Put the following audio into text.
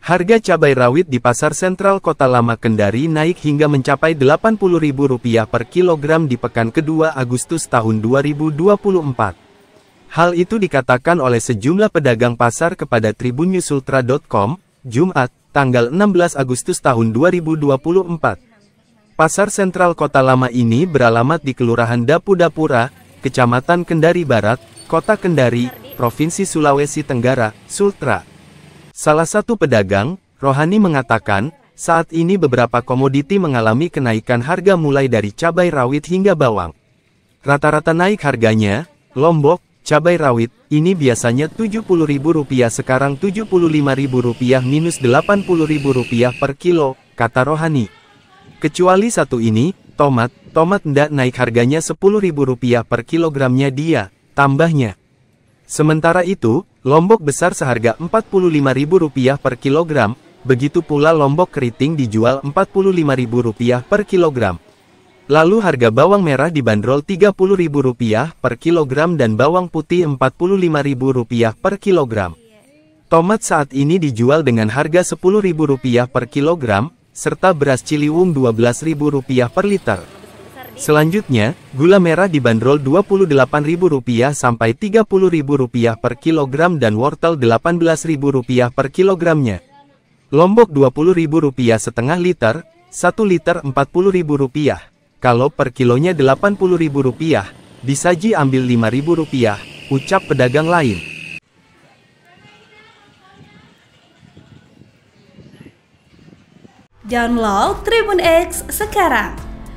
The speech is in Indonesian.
Harga cabai rawit di pasar sentral kota lama Kendari naik hingga mencapai Rp80.000 per kilogram di pekan kedua Agustus tahun 2024. Hal itu dikatakan oleh sejumlah pedagang pasar kepada tribunnews.ultra.com, Jumat, tanggal 16 Agustus tahun 2024. Pasar sentral kota lama ini beralamat di Kelurahan Dapu Dapura, Kecamatan Kendari Barat, Kota Kendari, Provinsi Sulawesi Tenggara, Sultra. Salah satu pedagang, Rohani mengatakan, saat ini beberapa komoditi mengalami kenaikan harga mulai dari cabai rawit hingga bawang. Rata-rata naik harganya, lombok, cabai rawit, ini biasanya Rp70.000 sekarang Rp75.000 minus Rp80.000 per kilo, kata Rohani. Kecuali satu ini, tomat, tomat ndak naik harganya Rp10.000 per kilogramnya dia, tambahnya. Sementara itu, lombok besar seharga Rp45.000 per kilogram, begitu pula lombok keriting dijual Rp45.000 per kilogram. Lalu harga bawang merah dibanderol Rp30.000 per kilogram dan bawang putih Rp45.000 per kilogram. Tomat saat ini dijual dengan harga Rp10.000 per kilogram, serta beras ciliwung Rp12.000 per liter. Selanjutnya, gula merah dibanderol Rp28.000 sampai Rp30.000 per kilogram dan wortel Rp18.000 per kilogramnya. Lombok Rp20.000 setengah liter, 1 liter Rp40.000. Kalau per kilonya Rp80.000, disaji ambil Rp5.000, ucap pedagang lain. Download Tribun X sekarang